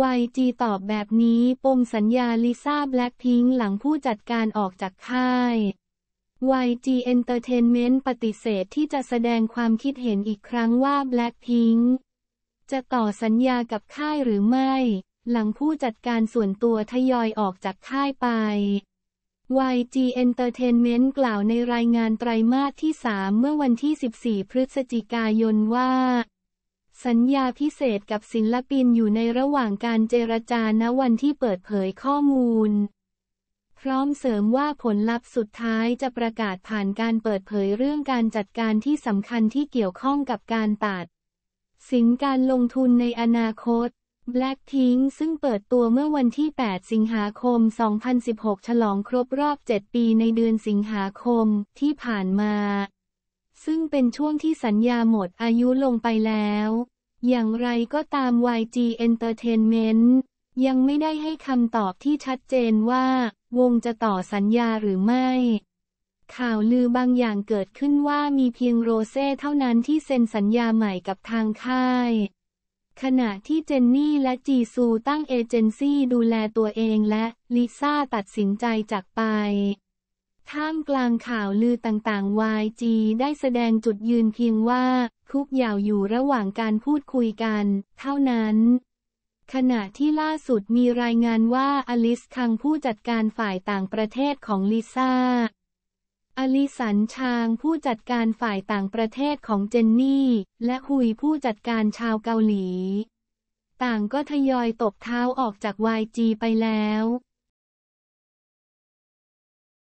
วายจีตอบแบบนี้ปมสัญญาลิซ่าแบล็คพิงหลังผู้จัดการออกจากค่าย YG Entertainment ปฏิเสธที่จะแสดงความคิดเห็นอีกครั้งว่า Blackpink จะต่อสัญญากับค่ายหรือไม่ หลังผู้จัดการส่วนตัวทยอยออกจากค่ายไป YG Entertainment กล่าวในรายงานไตรมาสที่ 3 เมื่อวันที่ 14 พฤศจิกายนว่าสัญญาพิเศษกับศิลปินอยู่ในระหว่างการเจรจาณวันที่เปิดเผยข้อมูล พร้อมเสริมว่าผลลัพธ์สุดท้ายจะประกาศผ่านการเปิดเผยเรื่องการจัดการที่สำคัญที่เกี่ยวข้องกับการตัด สินการลงทุนในอนาคต Blackpink ซึ่งเปิดตัวเมื่อวันที่ 8 สิงหาคม 2016 ฉลองครบรอบ 7 ปีในเดือนสิงหาคมที่ผ่านมา ซึ่งเป็นช่วงที่สัญญาหมดอายุลงไปแล้วอย่างไรก็ตาม YG Entertainment ยังไม่ได้ให้คำตอบที่ชัดเจนว่า วงจะต่อสัญญาหรือไม่ ข่าวลือบางอย่างเกิดขึ้นว่ามีเพียงโรเซ่เท่านั้นที่เซ็นสัญญาใหม่กับทางค่าย ขณะที่เจนนี่และจีซูตั้งเอเจนซี่ดูแลตัวเองและลิซ่าตัดสินใจจากไปท่ามกลางข่าวลือต่างๆ YG ได้แสดงจุดยืนเพียงว่า ทุกอย่างอยู่ระหว่างการพูดคุยกัน เท่านั้น ขณะที่ล่าสุดมีรายงานว่าอลิสคังผู้จัดการฝ่ายต่างประเทศของลิซ่าอลิสันชางผู้จัดการฝ่ายต่างประเทศของเจนนี่ และฮุยผู้จัดการชาวเกาหลี ต่างก็ทยอยตบเท้าออกจาก YG ไปแล้ว